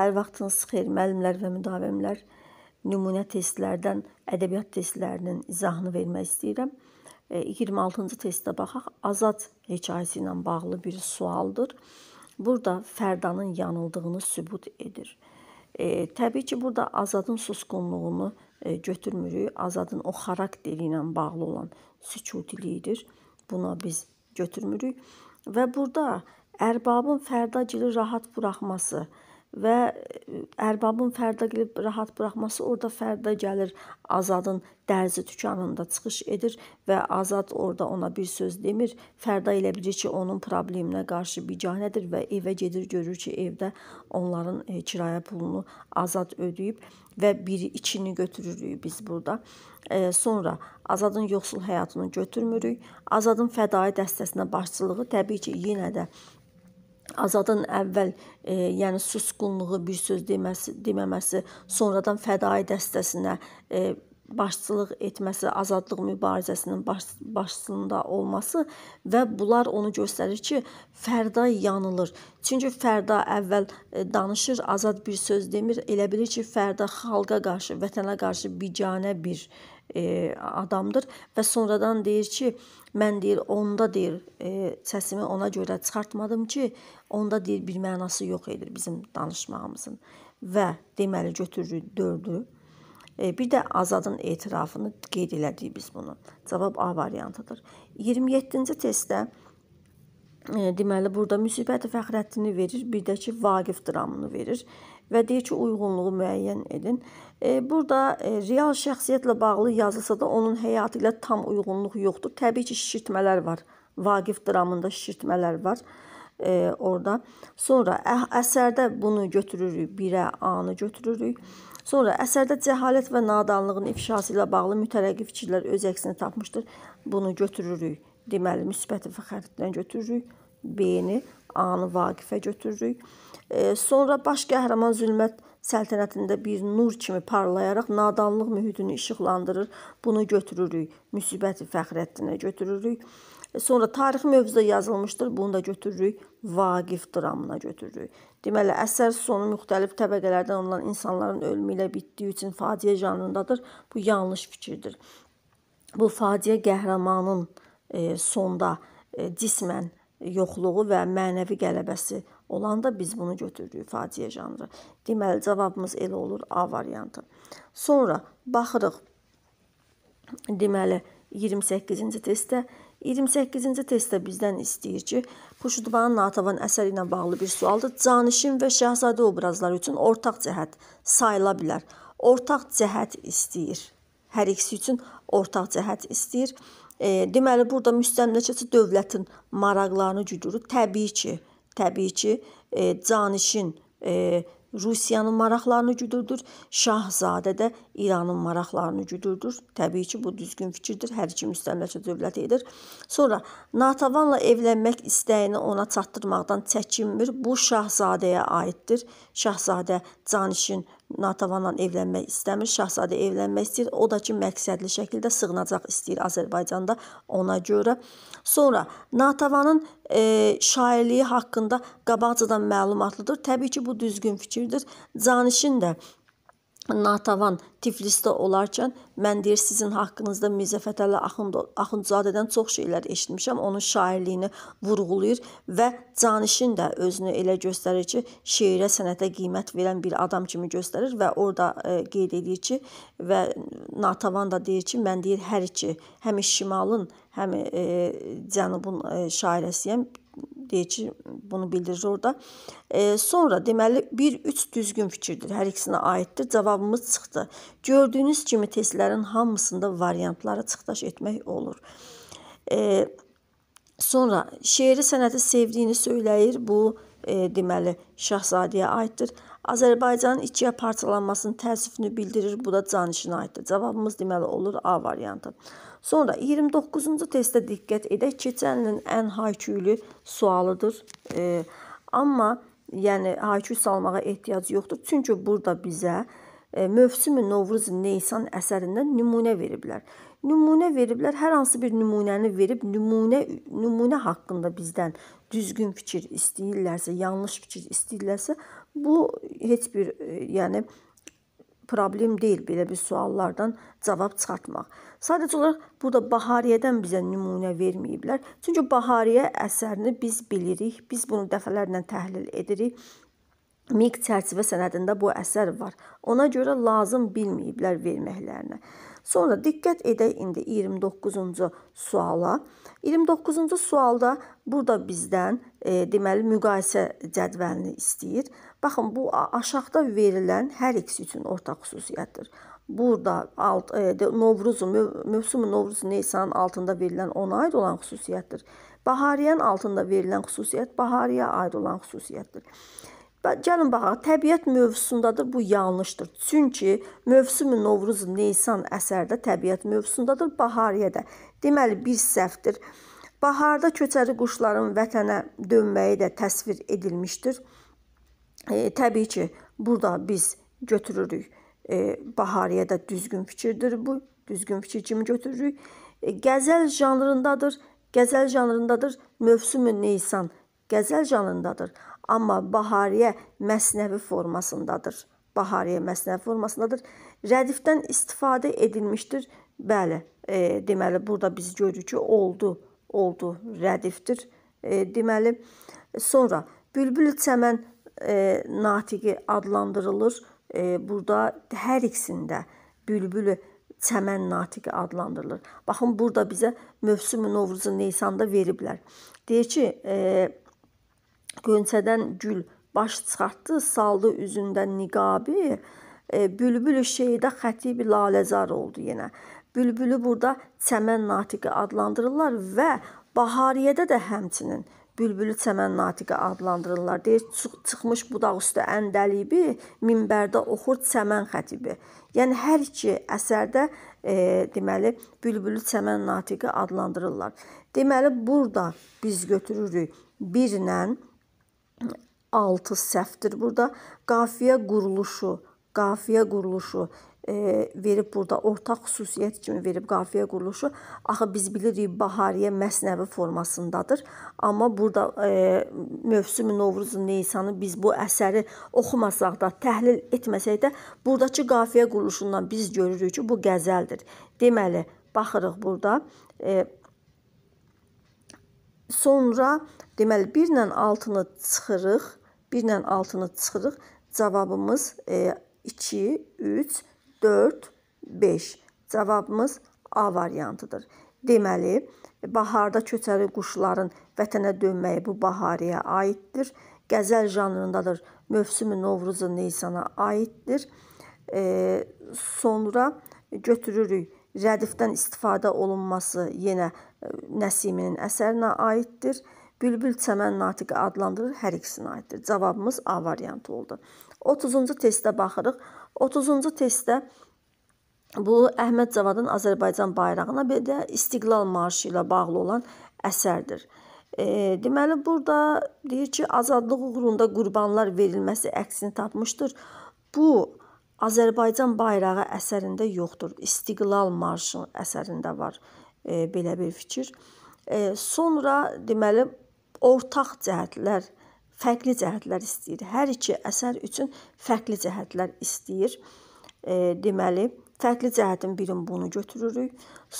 Hər vaxtınız xeyir müəllimlər və müdavimlər. Nümunə testlərdən ədəbiyyat testlərinin izahını vermək istəyirəm. 26-cı e, testə baxaq. Azad hekayəsi ilə bağlı bir sualdır. Burada Fərdanın yanıldığını sübut edir. E, təbii ki, burada Azadın susqunluğunu e, götürmürük. Azadın o xarakteri ilə bağlı olan sükutiliyidir. Buna biz götürmürük. Və burada ərbabın Fərdagili rahat buraxması, e, və e, ərbabın Fərdə gəlib rahat buraxması orada Fərdə gəlir Azadın dərzi dükanında çıxış edir və Azad orada ona bir söz demir. Fərdə elə bilir ki, onun probleminə qarşı biganədir və evə gedir, görür ki, evdə onların e, kirayə pulunu Azad ödəyib və biri ikini götürürük biz burada. E, sonra Azadın yoxsul həyatını götürmürük. Azadın fədai dəstəsinə başçılığı təbii ki, yenə də Azadın əvvəl, e, yəni susqunluğu, bir söz deməsi, deməməsi, sonradan fədai dəstəsinə e, başçılıq etməsi, azadlıq mübarizəsinin baş, başçısında olması və bunlar onu göstərir ki, Fərda yanılır. Çünki Fərda əvvəl e, danışır, azad bir söz demir, elə bilir ki, Fərda xalqa qarşı, vətənə qarşı biganə bir e, e, adamdır və sonradan deyir ki, mən deyir onda deyir e, səsimi ona görə çıxartmadım ki, onda deyir bir mənası yox idi bizim danışmağımızın. Və deməli götürürük 4-ü. E, bir də Azadın etirafını qeyd elədik biz bunu. Cavab A variantıdır. 27-ci testdə e, deməli burada müsibət Fəxrəddini verir, bir də ki Vaqif dramını verir və deyir ki, uyğunluğu müəyyən edin. E, burada e, real şəxsiyyətlə bağlı yazılsa da onun həyatı ilə tam uyğunluq yoxdur. Təbii ki, şişirtmələr var. Vaqif dramında şişirtmələr var e, orada. Sonra ə, əsərdə bunu götürürük, birə anı götürürük. Sonra əsərdə cəhalət və nadanlığın ifşası ilə bağlı mütərəqqi fikirlər öz əksini tapmışdır. Bunu götürürük. Deməli, müsbət xəritdən götürürük. B-ni, A-nı Vaqifə götürürük. Sonra baş qəhrəman zülmət səltənətində bir nur kimi parlayaraq nadanlıq mühitini işıqlandırır. Bunu götürürük, müsibəti Fəxrəddinə götürürük. Sonra tarix mövzuda yazılmışdır, bunu da götürürük, Vaqif dramına götürürük. Deməli, əsər sonu müxtəlif təbəqələrdən olan insanların ölümü ilə bitdiyi üçün faciə janrındadır. Bu yanlış fikirdir. Bu faciə qəhrəmanın e, sonda e, cismən yoxluğu və mənəvi qələbəsi olanda biz bunu götürürük faciə janrı. Deməli cavabımız elə olur A variantı. Sonra baxırıq. Deməli 28-ci testdə 28-ci testdə bizdən istəyir ki, Puşudvanın Natavan əsəri ilə bağlı bir sualdır. Canişin və şahzadə obrazları üçün ortaq cəhət sayıla bilər. Ortaq cəhət istəyir. Hər ikisi üçün ortaq cəhət istəyir. E, deməli, burada müstəmləkəçi dövlətin maraqlarını güdürür. Təbii ki, təbii ki, canişin e, e, Rusiyanın maraqlarını güdürdür, Şahzadə də İranın maraqlarını güdürdür. Təbii ki, bu düzgün fikirdir. Hər iki müstəmləkə dövlət edir. Sonra Natavanla evlənmək istəyini ona çatdırmaqdan çəkinmir. Bu Şahzadəyə aiddir. Şahzadə Canişin Natavanla evlənmək istəmir, şahzadə evlənmək istəyir. O da ki, məqsədli şəkildə sığınacaq istəyir Azərbaycanda ona görə. Sonra Natavanın e, şairliyi haqqında qabaqcadan məlumatlıdır. Təbii ki, bu düzgün fikirdir. Canişin də Natəvan Tiflisdə olarkən mən deyir sizin haqqınızda Mirzə Fətəli Axund Axundzadədən çox şeylər eşitmişəm. Onun şairliyini vurğulayır və Canişin də özünü elə göstərir ki, şeirə, sənətə qiymət verən bir adam kimi göstərir və orada e, qeyd edir ki, və Natəvan da deyir ki, mən deyir hər iki, həm şimalın, həm e, cənubun e, şairəsiyəm deyir ki, bunu bildirir orada. E, sonra deməli 1-3 düzgün fikirdir. Hər ikisinə aiddir. Cavabımız çıxdı. Gördüyünüz kimi testlərin hamısında variantları çıxdaş etmək olur. E, sonra şeiri sənəti sevdiyini söyləyir. Bu e, deməli Şahzadəyə aiddir. Azərbaycanın ikiyə parçalanmasının təəssüfünü bildirir. Bu da Canişinə aiddir. Cavabımız deməli olur A variantı. Sonra 29-cu testdə diqqət edək. Keçən ilin ən hayküylü sualıdır. E, amma yəni haykü salmağa ehtiyac yoxdur. Çünki burada bizə e, Mövsümü Novruz Neysan əsərindən nümunə veriblər. Nümunə veriblər, hər hansı bir nümunəni verib nümunə nümunə haqqında bizdən düzgün fikir istəyirlərsə, yanlış fikir istəyirlərsə, bu heç bir e, yəni problem deyil belə bir suallardan cavab çıxartmaq. Sadəcə olaraq burada Bahariyədən bizə nümunə verməyiblər. Çünki Bahariyə əsərini biz bilirik, biz bunu dəfələrlə təhlil edirik. Miq çərçivə sənədində bu əsər var. Ona görə lazım bilməyiblər verməklərinə. Sonra diqqət edək indi 29-cu suala. 29-cu sualda burada bizdən e, deməli müqayisə cədvəlini istəyir. Baxın bu aşağıda verilən hər ikisi üçün ortaq xüsusiyyətdir. Burada alt, e, Novruz mövsümü Novruz Nisanın altında verilən ona aid olan xüsusiyyətdir. Bahariyyənin altında verilən xüsusiyyət bahariyə aid olan xüsusiyyətdir. Gəlin baxaq, təbiət mövzusundadır, bu yanlışdır. Çünki mövsümü Novruz, Neysan əsərdə təbiət mövzusundadır, bahariyədə. Deməli, bir səhvdir. Baharda köçəri quşların vətənə dönməyi də təsvir edilmişdir. E, təbii ki, burada biz götürürük. E, bahariyədə düzgün fikirdir bu, düzgün fikir kimi götürürük. E, qəzəl janrındadır, qəzəl janrındadır, mövsümü Neysan qəzəl janrındadır. Amma Bahariyə məsnəvi formasındadır. Bahariyə məsnəvi formasındadır. Rədifdən istifadə edilmişdir. Bəli, e, deməli burada biz görürük ki, oldu, oldu rədifdir. E, deməli sonra Bülbül çəmən e, natiqi adlandırılır. E, burada hər ikisində bülbül çəmən natiqi adlandırılır. Baxın burada bizə mövsümü Novruzu Neysanda veriblər. Deyir ki, e, Qönçədən gül baş çıxartdı, saldı üzündən niqabi. E, bülbülü şeydə xətibi laləzar oldu yenə. Bülbülü burada çəmən natiqi adlandırırlar və bahariyədə də həmçinin bülbülü çəmən natiqi adlandırırlar. Deyir, çıxmış budaq üstə əndəlibi, minbərdə oxur çəmən xətibi. Yəni hər iki əsərdə e, deməli bülbülü çəmən natiqi adlandırırlar. Deməli burada biz götürürük 1 ilə 6 səhvdir burada. Qafiyə quruluşu, qafiyə quruluşu e, verib burada ortaq xüsusiyyət kimi verib qafiyə quruluşu. Axı biz bilirik bahariyə məsnəvi formasındadır. Amma burada e, mövsüm Novruzun Neysanı biz bu əsəri oxumasaq da, təhlil etməsək də burdakı qafiyə quruluşundan biz görürük ki, bu qəzəldir. Deməli, baxırıq burada e, Sonra deməli 1 ilə 6-nı çıxırıq. 1 ilə 6-nı çıxırıq. Cavabımız 2, 3, 4, 5. Cavabımız A variantıdır. Deməli, baharda köçəri quşların vətənə dönməyi bu bahariyə aiddir. Qəzəl janrındadır. Mövsümü Novruzu Neysana aiddir. E, sonra götürürük Rədifdən istifadə olunması yenə e, Nəsiminin əsərinə aiddir. Bülbül çəmən natiqi adlandırır, hər ikisinə aiddir. Cavabımız A variantı oldu. 30-cu testə baxırıq. 30-cu testdə bu Əhməd Cavadın Azərbaycan bayrağına bir də İstiqlal marşı ilə bağlı olan əsərdir. E, deməli burada deyir ki, azadlıq uğrunda qurbanlar verilməsi əksini tapmışdır. Bu Azərbaycan bayrağı əsərində yoxdur. İstiqlal marşı əsərində var e, belə bir fikir. E, sonra deməli ortaq cəhətlər, fərqli cəhətlər istəyir. Hər iki əsər üçün fərqli cəhətlər istəyir. E, deməli fərqli cəhətin birin bunu götürürük.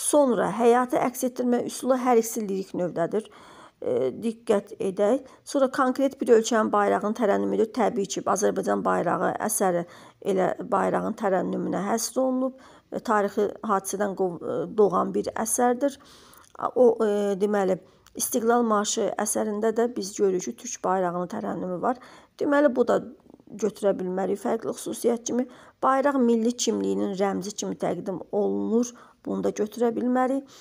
Sonra həyatı əks etdirmə üsulu hər ikisi lirik növdədir. E, E, diqqət edək. Sonra konkret bir ölkənin bayrağının tərənnümüdür. Təbii ki, Azərbaycan bayrağı əsəri elə bayrağın tərənnümünə həsr olunub. Tarixi hadisədən e, doğan bir əsərdir. O e, deməli İstiqlal marşı əsərində də biz görürük ki, türk bayrağının tərənnümü var. Deməli bu da götürə bilmərik fərqli xüsusiyyət kimi. Bayraq milli kimliyinin rəmzi kimi təqdim olunur. Bunu da götürə bilmərik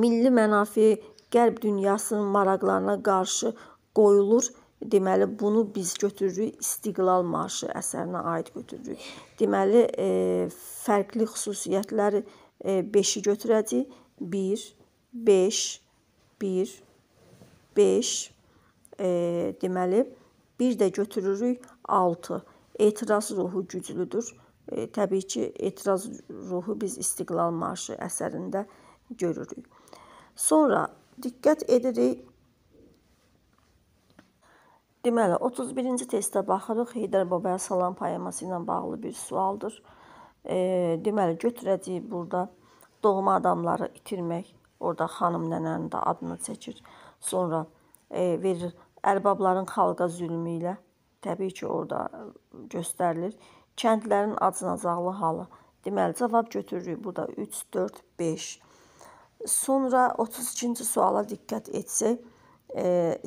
milli mənafi qərb dünyasının maraqlarına qarşı qoyulur. Deməli, bunu biz götürürük İstiqlal marşı əsərinə aid götürürük. Deməli, e, fərqli xüsusiyyətləri 5-i e, götürəcəyik. 1 5 1 5 e, deməli, bir də götürürük 6. Etiraz ruhu güclüdür. E, təbii ki, etiraz ruhu biz İstiqlal marşı əsərində görürük. Sonra Diqqət edirik. Deməli, 31-ci testə baxırıq. Heydər Babaya salam poeması ilə bağlı bir sualdır. E, deməli, götürəcəyi burada doğma adamları itirmək. Orada xanım nənənin də adını seçir. Sonra e, verir ərbabların xalqa zülmü ilə. Təbii ki, orada göstərilir. Kəndlərin acınacaqlı halı. Deməli, cavab götürürük burada 3, 4, 5. Sonra 32-ci suala diqqət etsək,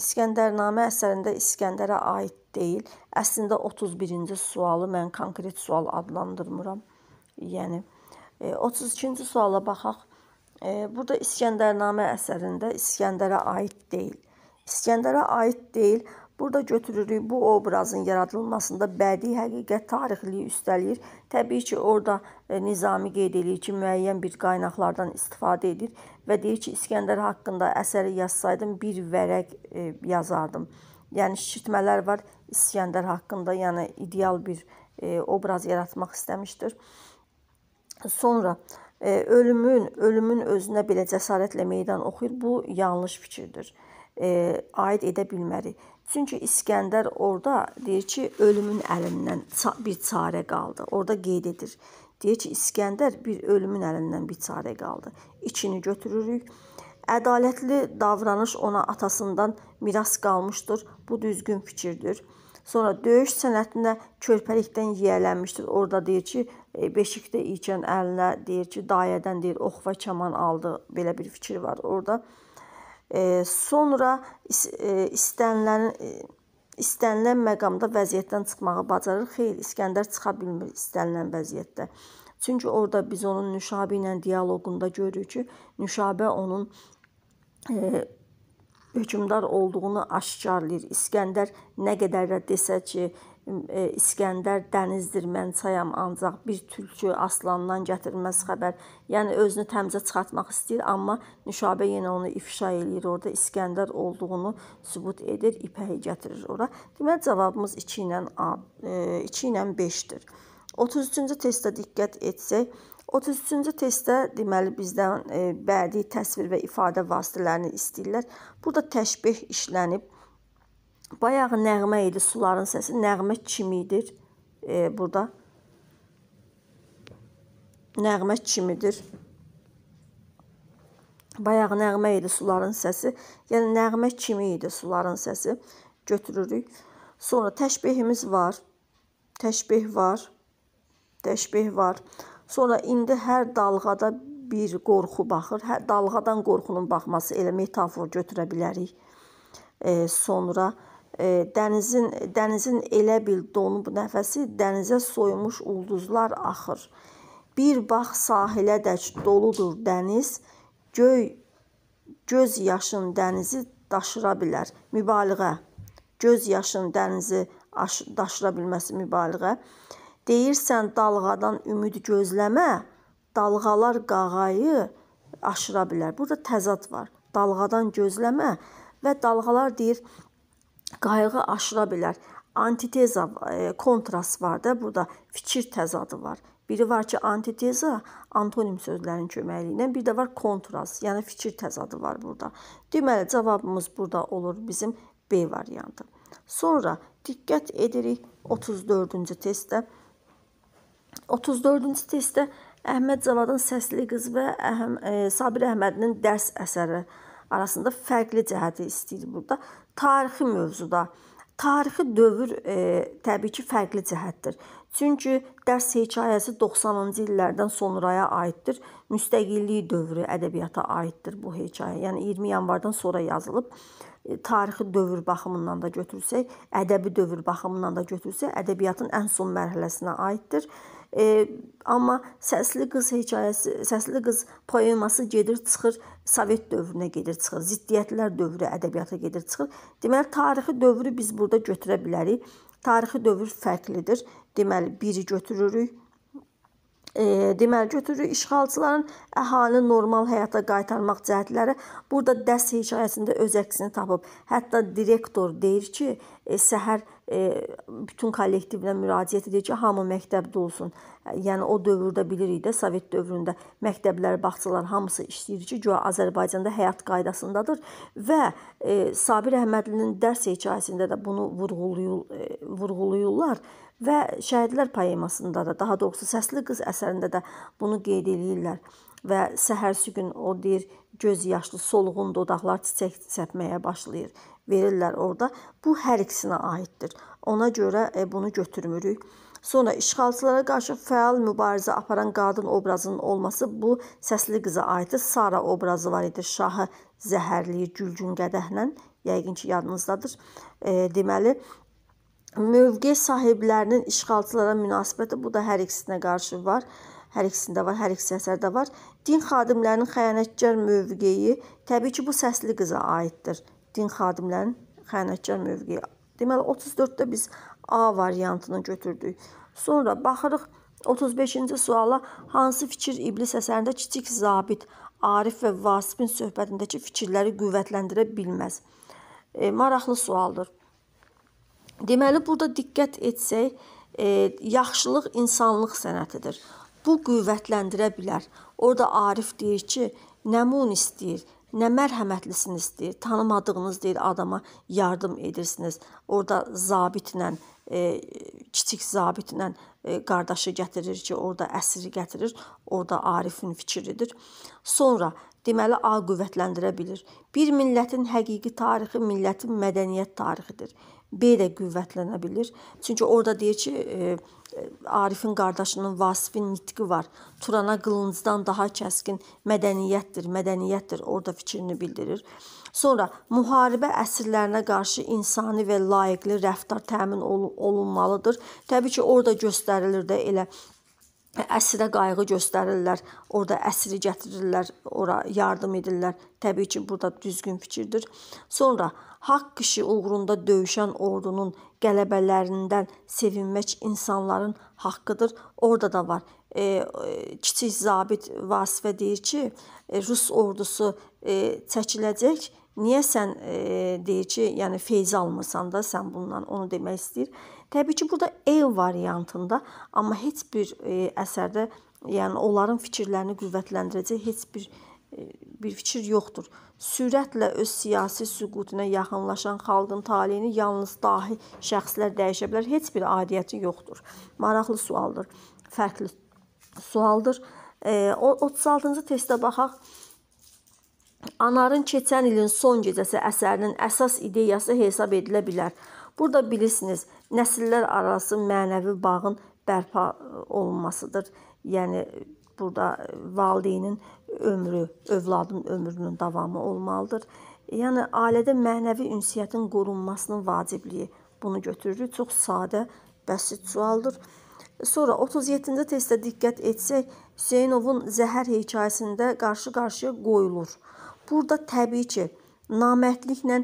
İskəndərnamə əsərində İskəndərə aid deyil. Əslində 31-ci sualı mən konkret sual adlandırmıram. Yəni 32-ci e, suala baxaq. E, burada İskəndərnamə əsərində İskəndərə aid deyil. İskəndərə aid deyil. Burada götürürük bu obrazın yaradılmasında bədii həqiqət tarixliyi üstələyir. Təbii ki, orada e, Nizami qeyd eləyir ki, müəyyən bir qaynaqlardan istifadə edir və deyir ki, İskəndər haqqında əsəri yazsaydım bir vərəq e, yazardım. Yəni şişirtmələr var İskəndər haqqında, yəni ideal bir e, obraz yaratmaq istəmişdir. Sonra ölümün, ölümün özünə belə cəsarətlə meydan oxuyur. Bu yanlış fikirdir. E, aid edə bilmərik. Çünki İskəndər orada deyir ki, ölümün əlindən bir çarə qaldı. Orada qeyd edir. Deyir ki, İskəndər bir ölümün əlindən bir çarə qaldı. İçini götürürük. Ədalətli davranış ona atasından miras qalmışdır. Bu düzgün fikirdir. Sonra döyüş sənətində körpəlikdən yiyələnmişdir. Orada deyir ki, e, beşikdə ikən əlinə deyir ki, dayədən deyir ox və kaman aldı. Belə bir fikir var orada. E, sonra e, istənilən e, istənilən məqamda vəziyyətdən çıxmağı bacarır. Xeyr, İskəndər çıxa bilmir istənilən vəziyyətdə. Çünki orada biz onun Nüşabə ilə dialoqunda görürük ki, Nüşabə onun e, hökmdar olduğunu aşkarlayır. İskəndər nə qədər də desə ki, İskəndər dənizdir, mən çayam, ancaq bir tülkü aslandan gətirməz xəbər. Yəni özünü təmizə çıxartmaq istəyir, amma Nüşabə yenə onu ifşa eləyir. Orda İskəndər olduğunu sübut edir, ipəyi gətirir ora. Deməli cavabımız 2 ilə 2 e, ilə 5-dir. 33-cü testə diqqət etsək, 33-cü testdə deməli bizdən e, bədii təsvir və ifadə vasitələrini istəyirlər. Burada təşbeh işlənib Bayağı nəğmə idi suların səsi, nəğmə kimidir e, burada. Nəğmə kimidir. Bayağı nəğmə idi suların səsi, yəni nəğmə kimi idi suların səsi. Götürürük. Sonra təşbehimiz var. Təşbeh var. Təşbeh var. Sonra indi hər dalğada bir qorxu baxır. Hər dalğadan qorxunun baxması elə metafor götürə bilərik. E, sonra dənizin dənizin elə bil donub nəfəsi dənizə soymuş ulduzlar axır. Bir bax sahilə də doludur dəniz, göy göz yaşın dənizi daşıra bilər. Mübaliğə. Göz yaşın dənizi daşıra bilməsi mübaliğə. Deyirsən dalğadan ümid gözləmə, dalğalar qağayı aşıra bilər. Burada təzad var. Dalğadan gözləmə və dalğalar deyir qayğı aşıra bilər. Antiteza, e, kontrast var da burada fikir təzadı var. Biri var ki, antiteza antonim sözlərin köməyi ilə, bir də var kontrast, yəni fikir təzadı var burada. Deməli cavabımız burada olur bizim B variantı. Sonra diqqət edirik 34-cü testdə. 34-cü testdə Əhməd Cavadın Səsli qız və Əhm, e, Sabir Əhmədinin dərs əsəri arasında fərqli cəhəti istəyir burada. Tarixi mövzuda tarixi dövr e, təbii ki, fərqli cəhətdir. Çünki dərs hekayəsi 90-cı illərdən sonraya aiddir. Müstəqillik dövrü ədəbiyyata aiddir bu hekayə. Yəni 20 yanvardan sonra yazılıb. E, tarixi dövr baxımından da götürsək, ədəbi dövr baxımından da götürsək, ədəbiyyatın ən son mərhələsinə aiddir. E, amma Səsli qız hekayəsi, Səsli qız poeması gedir, çıxır Sovet dövrünə gedir, çıxır. Ziddiyyətlər dövrü ədəbiyyata gedir, çıxır. Deməli tarixi dövrü biz burada götürə bilərik. Tarixi dövr fərqlidir. Deməli biri götürürük e, deməli götürürük işğalçıların əhalini normal həyata qaytarmaq cəhdləri burada dəst hekayəsində öz əksini tapıb. Hətta direktor deyir ki, e, səhər e, bütün kollektivlə müraciət edir ki, hamı məktəbdə olsun. E, yəni o dövrdə bilirik də Sovet dövründə məktəblər, bağçalar hamısı işləyir ki, guya Azərbaycanda həyat qaydasındadır və e, Sabir Əhmədlinin dərs hekayəsində də bunu vurğuluyur, e, vurğuluyurlar. E, Və Şəhidlər poemasında da, daha doğrusu Səsli qız əsərində də bunu qeyd eləyirlər. Və səhərsi gün o deyir, göz yaşlı solğun dodaqlar çiçək səpməyə başlayır. Verirlər orada. Bu hər ikisinə aiddir. Ona görə e, bunu götürmürük. Sonra işğalçılara qarşı fəal mübarizə aparan qadın obrazının olması bu səsli qıza aiddir. Sara obrazı var idi. Şahı zəhərləyir gülgün qədəhlə. Yəqin ki, yadınızdadır. E, deməli, Mövqe sahiblərinin işğalçılara münasibəti bu da hər ikisinə qarşı var. Hər ikisində var, hər ikisi əsərdə var. Din xadimlərinin xəyanətkar mövqeyi təbii ki, bu səsli qıza aiddir. Din xadimlərinin xəyanətkar mövqeyi. Deməli 34-də biz A variantını götürdük. Sonra baxırıq 35-ci suala hansı fikir iblis əsərində kiçik zabit Arif və Vasifin söhbətindəki fikirləri qüvvətləndirə bilməz? E, maraqlı sualdır. Deməli, burada diqqət etsək, e, yaxşılıq insanlıq sənətidir. Bu qüvvətləndirə bilər. Orda Arif deyir ki, nəmun istəyir, nə mərhəmətlisiniz deyir, tanımadığınız deyir adama yardım edirsiniz. Orda zabitlə, e, kiçik zabitlə e, qardaşı gətirir ki, orada əsiri gətirir, orada Arifin fikridir. Sonra deməli A qüvvətləndirə bilir. Bir millətin həqiqi tarixi millətin mədəniyyət tarixidir. B də qüvvətlənə bilir. Çünki orada deyir ki, e, Arifin qardaşının Vasifin nitqi var. Turana qılıncdan daha kəskin mədəniyyətdir, mədəniyyətdir. Orada fikrini bildirir. Sonra müharibə əsirlərinə qarşı insani və layiqli rəftar təmin olunmalıdır. Təbii ki, orada göstərilir də elə əsirə qayğı göstərirlər, orada əsiri gətirirlər, ora yardım edirlər. Təbii ki, burada düzgün fikirdir. Sonra haqq işi uğrunda döyüşən ordunun qələbələrindən sevinmək insanların haqqıdır. Orada da var. E, e kiçik zabit Vasifə deyir ki, e, Rus ordusu e, çəkiləcək. Niyə sən e, deyir ki, yəni feyz almırsan da sən bundan onu demək istəyir. Təbii ki, burada E variantında, amma heç bir e, əsərdə yəni onların fikirlərini qüvvətləndirəcək heç bir e, bir fikir yoxdur sürətlə öz siyasi süqutuna yaxınlaşan xalqın taleyini yalnız dahi şəxslər dəyişə bilər. Heç bir adiyyəti yoxdur. Maraqlı sualdır. Fərqli sualdır. E, 36-cı testə baxaq. Anarın keçən ilin son gecəsi əsərinin əsas ideyası hesab edilə bilər. Burada bilirsiniz, nəsillər arası mənəvi bağın bərpa e, olunmasıdır. Yəni burada e, valideynin ömrü, övladın ömrünün davamı olmalıdır. Yəni ailədə mənəvi ünsiyyətin qorunmasının vacibliyi bunu götürür. Çox sadə, bəsit sualdır. Sonra 37-ci testdə diqqət etsək, Hüseynovun zəhər hekayəsində qarşı-qarşıya qoyulur. Burada təbii ki, namərdliklə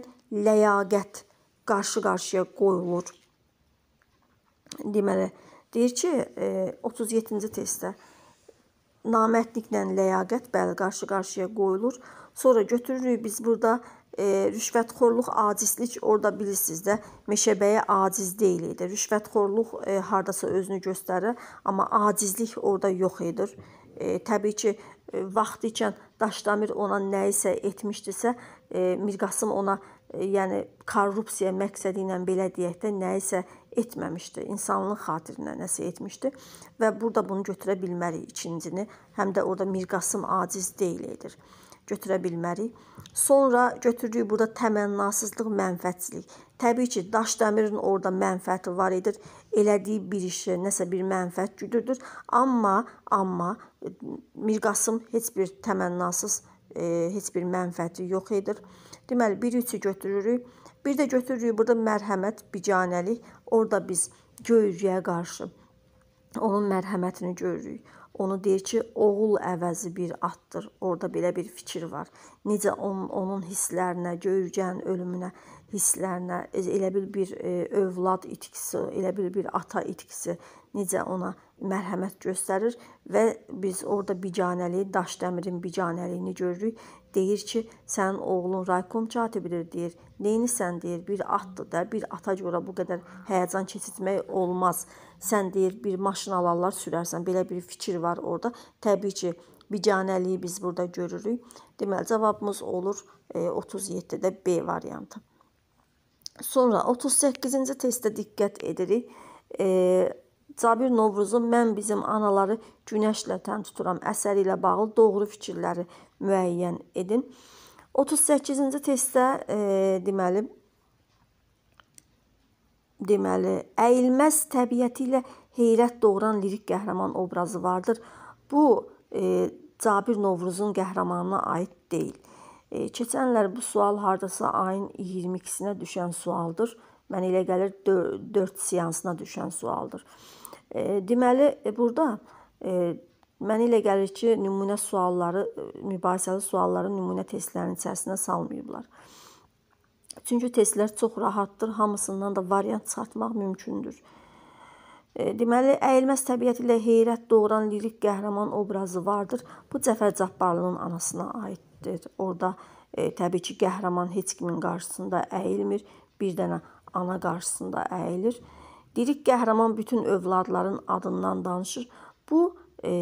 ləyaqət qarşı-qarşıya qoyulur. Deməli, deyir ki, 37-ci e, testdə namərdliklə ləyaqət bəli qarşı-qarşıya qoyulur. Sonra götürürük biz burada e, rüşvətxorluq, acizlik orada bilirsiniz də meşəbəyə aciz deyil idi. Rüşvətxorluq e, hardasa özünü göstərir, amma acizlik orada yox idi. E, təbii ki, e, vaxt ikən Daşdamir ona nə isə etmişdisə, e, Mirqasım ona e, yəni korrupsiya məqsədi ilə belə deyək də nə isə etməmişdi. İnsanlığın xatirinə nəsə etmişdi və burada bunu götürə bilmərik ikincini. Həm də orada Mirqasım aciz deyil edir. Götürə bilmərik. Sonra götürdüyü burada təmənnasızlıq, mənfəətçilik. Təbii ki, Daşdəmirin orada mənfəəti var edir. Elədiyi bir işi, nəsə bir mənfəət güdürdür. Amma, amma e, Mirqasım heç bir təmənnasız, e, heç bir mənfəəti yox edir. Deməli, bir üçü götürürük. Bir də götürürük burada mərhəmət, bicanəlik. Orada biz görürük qarşı onun mərhəmətini görürük. Onu deyir ki, oğul əvəzi bir atdır. Orada belə bir fikir var. Necə onun, onun hisslərinə, Göyürgənin ölümünə hisslərinə e, elə bil bir e, övlad itkisi, elə bil bir ata itkisi necə ona mərhəmət göstərir və biz orada biganəliyi, Daşdəmirin biganəliyini görürük. Deyir ki, sənin oğlun Raykom katibidir deyir. Neynisən deyir, bir atdır da, bir ata görə bu qədər həyəcan keçirmək olmaz sən deyir bir maşın alarlar sürərsən, belə bir fikir var orada. Təbii ki, biganəliyi biz burada görürük. Deməli cavabımız olur e, 37-də B variantı. Sonra 38-ci testdə diqqət edirik. E, Cabir Novruzun mən bizim anaları günəşlə tən tuturam əsəri ilə bağlı doğru fikirləri müəyyən edin. 38-ci testdə e, deməli deməli, əyilməz təbiəti ilə heyrət doğuran lirik qəhrəman obrazı vardır. Bu e, Cabir Novruzun qəhrəmanına aid deyil. E, keçənlər bu sual hardasa ayın 22-sinə düşən sualdır. Mən elə gəlir 4, 4 seansına düşən sualdır. E, deməli, e, burada e, Mənə elə gəlir ki, nümunə sualları, e, mübahisəli sualları nümunə testlərinin içərisinə salmayıblar. Çünki testlər çox rahatdır, hamısından da variant çıxartmaq mümkündür. E, deməli, əyilməz təbiəti ilə heyrət doğuran lirik qəhrəman obrazı vardır. Bu Cəfər Cabbarlının anasına aiddir. Orda e, təbii ki, qəhrəman heç kimin qarşısında əyilmir, bir dənə ana qarşısında əyilir. Lirik qəhrəman bütün övladların adından danışır. Bu e,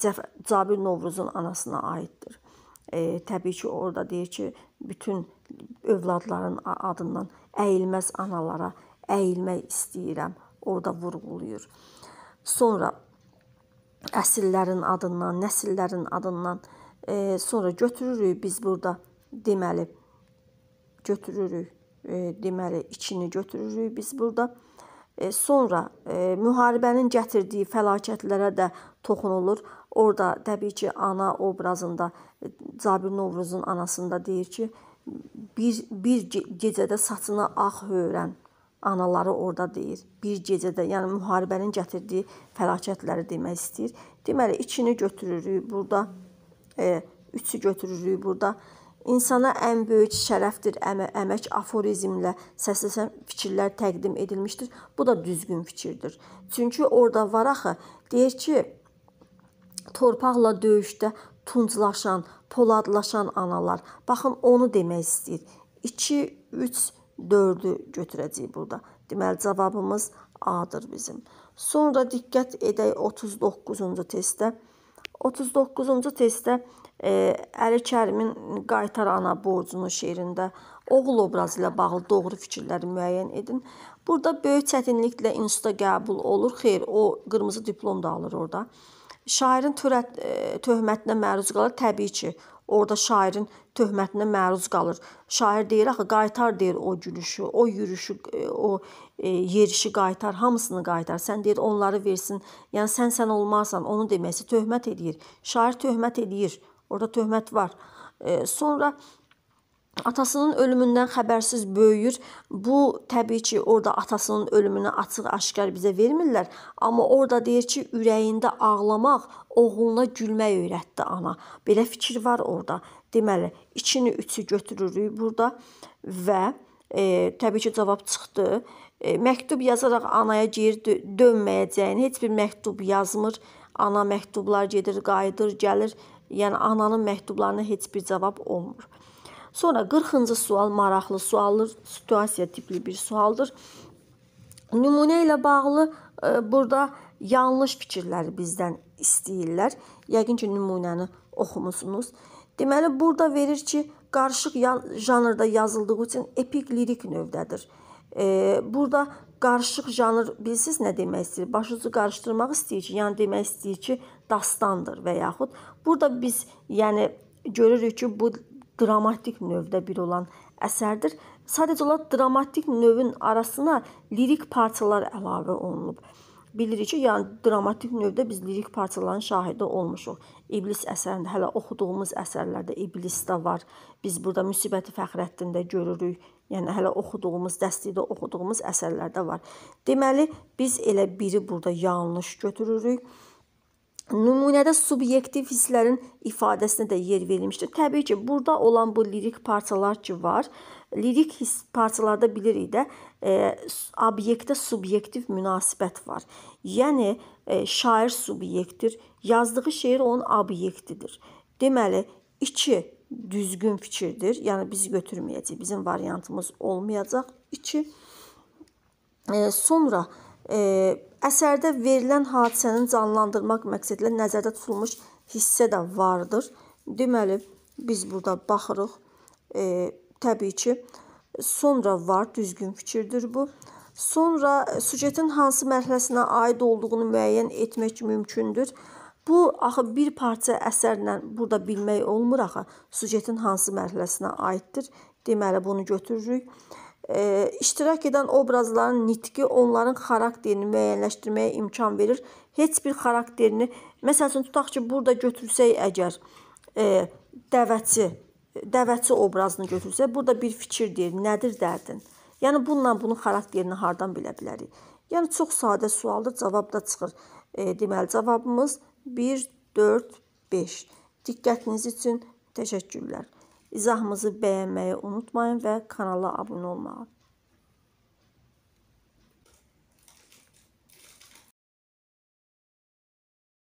Cəfər Cabir Novruzun anasına aiddir. E, təbii ki, orada deyir ki, bütün övladların adından əyilməz analara əyilmək istəyirəm. Orda vurğulayır. Sonra əsillərin adından, nəsillərin adından e, sonra götürürük biz burada deməli götürürük. E, deməli içini götürürük biz burada. E, sonra e, müharibənin gətirdiyi fəlakətlərə də toxunulur. Orada təbii ki, ana obrazında e, Cabir Novruzun anasında deyir ki, bir bir gecədə saçına ağ höyrən anaları orada deyir. Bir gecədə, yəni müharibənin gətirdiyi fəlakətləri demək istəyir. Deməli, ikini götürürük burada, e, üçü götürürük burada. İnsana ən böyük şərəfdir əmə, əmək aforizmlə səsləsən fikirlər təqdim edilmişdir. Bu da düzgün fikirdir. Çünki orada var axı, deyir ki, torpaqla döyüşdə tunclaşan, poladlaşan analar. Baxın, onu demək istəyir. 2, 3, 4-ü götürəcəyik burada. Deməli cavabımız A-dır bizim. Sonra diqqət edək 39-cu testdə. 39-cu testdə e, Əli Kərimin Qaytar ana borcunu şeirində oğul obrazı ilə bağlı doğru fikirləri müəyyən edin. Burada böyük çətinliklə instituta qəbul olur. Xeyr, o qırmızı diplom da alır orada. Şairin törət, e, töhmətinə məruz qalır, təbii ki, orada şairin töhmətinə məruz qalır. Şair deyir axı qaytar deyir o gülüşü, o yürüşü, e, o e, yerişi qaytar, hamısını qaytar. Sən deyir onları versin. Yəni sən sən olmazsan, onu deməsi töhmət eləyir. Şair töhmət eləyir. Orada töhmət var. E, sonra Atasının ölümündən xəbərsiz böyüyür. Bu təbii ki, orada atasının ölümünü açıq-aşkar bizə vermirlər, amma orada deyir ki, ürəyində ağlamaq oğluna gülmək öyrətdi ana. Belə fikir var orada. Deməli, 2-ni 3-ü götürürük burada və e, təbii ki, cavab çıxdı. E, məktub yazaraq anaya geri dö dönməyəcəyini, heç bir məktub yazmır. Ana məktublar gedir, qayıdır, gəlir. Yəni ananın məktublarına heç bir cavab olmur. Sonra 40-cı sual maraqlı sualdır, situasiya tipli bir sualdır. Nümunə ilə bağlı e, burada yanlış fikirləri bizdən istəyirlər. Yəqin ki, nümunəni oxumusunuz. Deməli, burada verir ki, qarışıq janrda yazıldığı üçün epik lirik növdədir. E, burada qarışıq janr bilirsiniz nə demək istəyir? Başucu qarışdırmaq istəyir ki, yəni demək istəyir ki, dastandır və yaxud burada biz yəni görürük ki, bu dramatik növdə bir olan əsərdir. Sadəcə olaraq dramatik növün arasına lirik parçalar əlavə olunub. Bilirik ki, yəni dramatik növdə biz lirik parçaların şahidi olmuşuq. İblis əsərində hələ oxuduğumuz əsərlərdə iblis də var. Biz burada Müsibəti Fəxrəddində görürük. Yəni hələ oxuduğumuz, dəstlikdə oxuduğumuz əsərlərdə var. Deməli, biz elə biri burada yanlış götürürük. Nümunədə subyektiv hisslərin ifadəsinə də yer verilmişdir. Təbii ki, burada olan bu lirik parçalar ki var, lirik hiss parçalarda bilirik də e, obyektə subyektiv münasibət var. Yəni e, şair subyektdir, yazdığı şeir onun obyektidir. Deməli, 2 düzgün fikirdir. Yəni bizi götürməyəcək. Bizim variantımız olmayacaq 2. E, sonra e, Əsərdə verilən hadisəni canlandırmaq məqsədilə nəzərdə tutulmuş hissə də vardır. Deməli, biz burada baxırıq. E, təbii ki, sonra var düzgün fikirdir bu. Sonra sujetin hansı mərhələsinə aid olduğunu müəyyən etmək mümkündür. Bu axı bir parça əsərlə burada bilmək olmur axı sujetin hansı mərhələsinə aiddir. Deməli bunu götürürük e, iştirak edən obrazların nitqi onların xarakterini müəyyənləşdirməyə imkan verir. Heç bir xarakterini, məsəl üçün tutaq ki, burada götürsək əgər e, dəvəçi, dəvəçi obrazını götürsək, burada bir fikir deyir, nədir dərdin? Yəni bununla bunun xarakterini hardan bilə bilərik? Yəni çox sadə sualdır, cavab da çıxır. E, deməli cavabımız 1 4 5. Diqqətiniz üçün təşəkkürlər. İzahımızı bəyənməyi unutmayın və kanala abunə olmağı.